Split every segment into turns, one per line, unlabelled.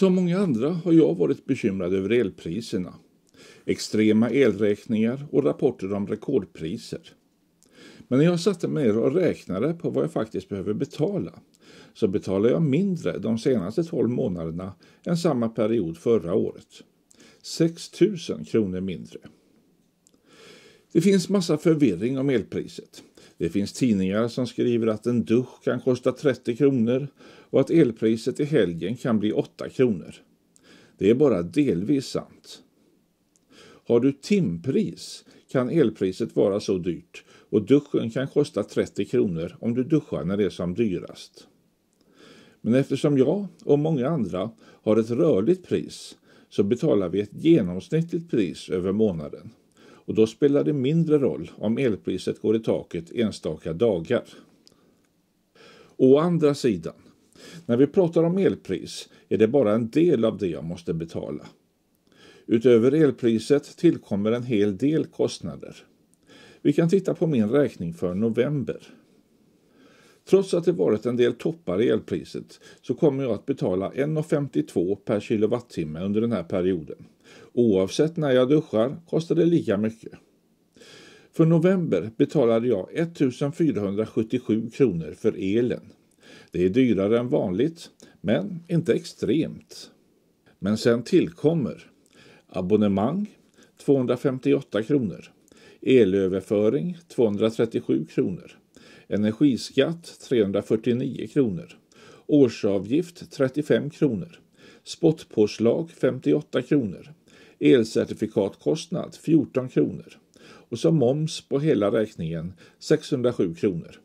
Som många andra har jag varit bekymrad över elpriserna. Extrema elräkningar och rapporter om rekordpriser. Men när jag satte mig ner och räknade på vad jag faktiskt behöver betala så betalade jag mindre de senaste 12 månaderna än samma period förra året. 6 000 kronor mindre. Det finns massa förvirring om elpriset. Det finns tidningar som skriver att en dusch kan kosta 30 kronor och att elpriset i helgen kan bli 8 kronor. Det är bara delvis sant. Har du timpris kan elpriset vara så dyrt och duschen kan kosta 30 kronor om du duschar när det är som dyrast. Men eftersom jag och många andra har ett rörligt pris så betalar vi ett genomsnittligt pris över månaden och då spelar det mindre roll om elpriset går i taket enstaka dagar. Å andra sidan, när vi pratar om elpris är det bara en del av det jag måste betala. Utöver elpriset tillkommer en hel del kostnader. Vi kan titta på min räkning för november. Trots att det varit en del toppar i elpriset så kommer jag att betala 1,52 per kilowattimme under den här perioden. Oavsett när jag duschar kostar det lika mycket. För november betalade jag 1477 kronor för elen. Det är dyrare än vanligt, men inte extremt. Men sen tillkommer abonnemang 258 kronor, elöverföring 237 kronor, Energiskatt 349 kronor. Årsavgift 35 kronor. Spottpåslag 58 kronor. Elcertifikatkostnad 14 kronor. Och så moms på hela räkningen 607 kronor.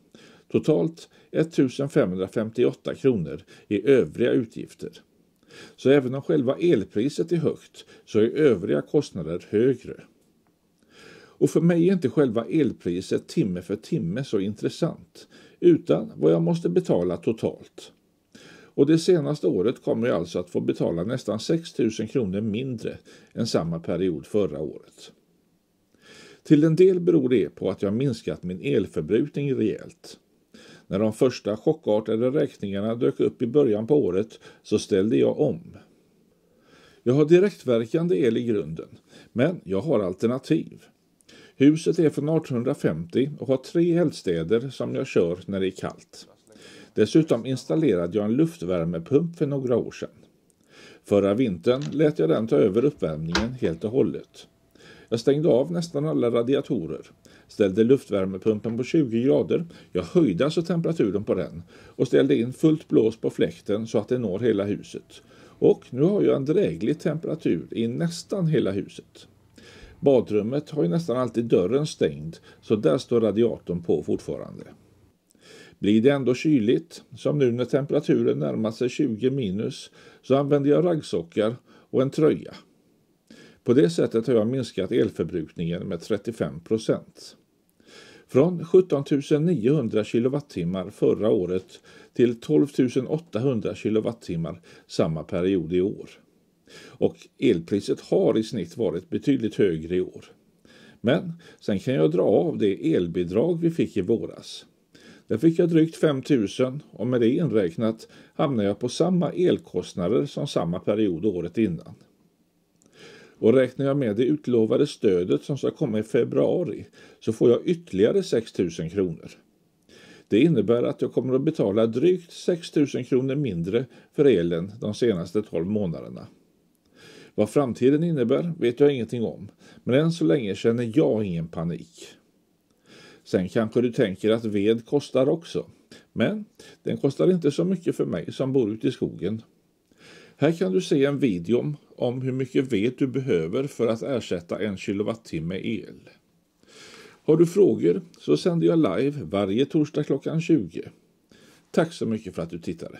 Totalt 1558 kronor i övriga utgifter. Så även om själva elpriset är högt så är övriga kostnader högre. Och för mig är inte själva elpriset timme för timme så intressant, utan vad jag måste betala totalt. Och det senaste året kommer jag alltså att få betala nästan 6 000 kronor mindre än samma period förra året. Till en del beror det på att jag minskat min elförbrukning rejält. När de första chockartade räkningarna dök upp i början på året så ställde jag om. Jag har direktverkande el i grunden, men jag har alternativ. Huset är från 1850 och har tre eldstäder som jag kör när det är kallt. Dessutom installerade jag en luftvärmepump för några år sedan. Förra vintern lät jag den ta över uppvärmningen helt och hållet. Jag stängde av nästan alla radiatorer, ställde luftvärmepumpen på 20 grader, jag höjde alltså temperaturen på den och ställde in fullt blås på fläkten så att det når hela huset. Och nu har jag en dräglig temperatur i nästan hela huset. Badrummet har ju nästan alltid dörren stängd så där står radiatorn på fortfarande. Blir det ändå kyligt, som nu när temperaturen närmar sig 20 minus, så använder jag raggsockar och en tröja. På det sättet har jag minskat elförbrukningen med 35 procent. Från 17 900 kilowattimmar förra året till 12 800 kilowattimmar samma period i år. Och elpriset har i snitt varit betydligt högre i år. Men sen kan jag dra av det elbidrag vi fick i våras. Där fick jag drygt 5 000 och med det inräknat hamnar jag på samma elkostnader som samma period året innan. Och räknar jag med det utlovade stödet som ska komma i februari så får jag ytterligare 6 000 kronor. Det innebär att jag kommer att betala drygt 6 000 kronor mindre för elen de senaste 12 månaderna. Vad framtiden innebär vet jag ingenting om, men än så länge känner jag ingen panik. Sen kanske du tänker att ved kostar också, men den kostar inte så mycket för mig som bor ute i skogen. Här kan du se en video om hur mycket ved du behöver för att ersätta en kilowattimme el. Har du frågor så sänder jag live varje torsdag klockan 20. Tack så mycket för att du tittade!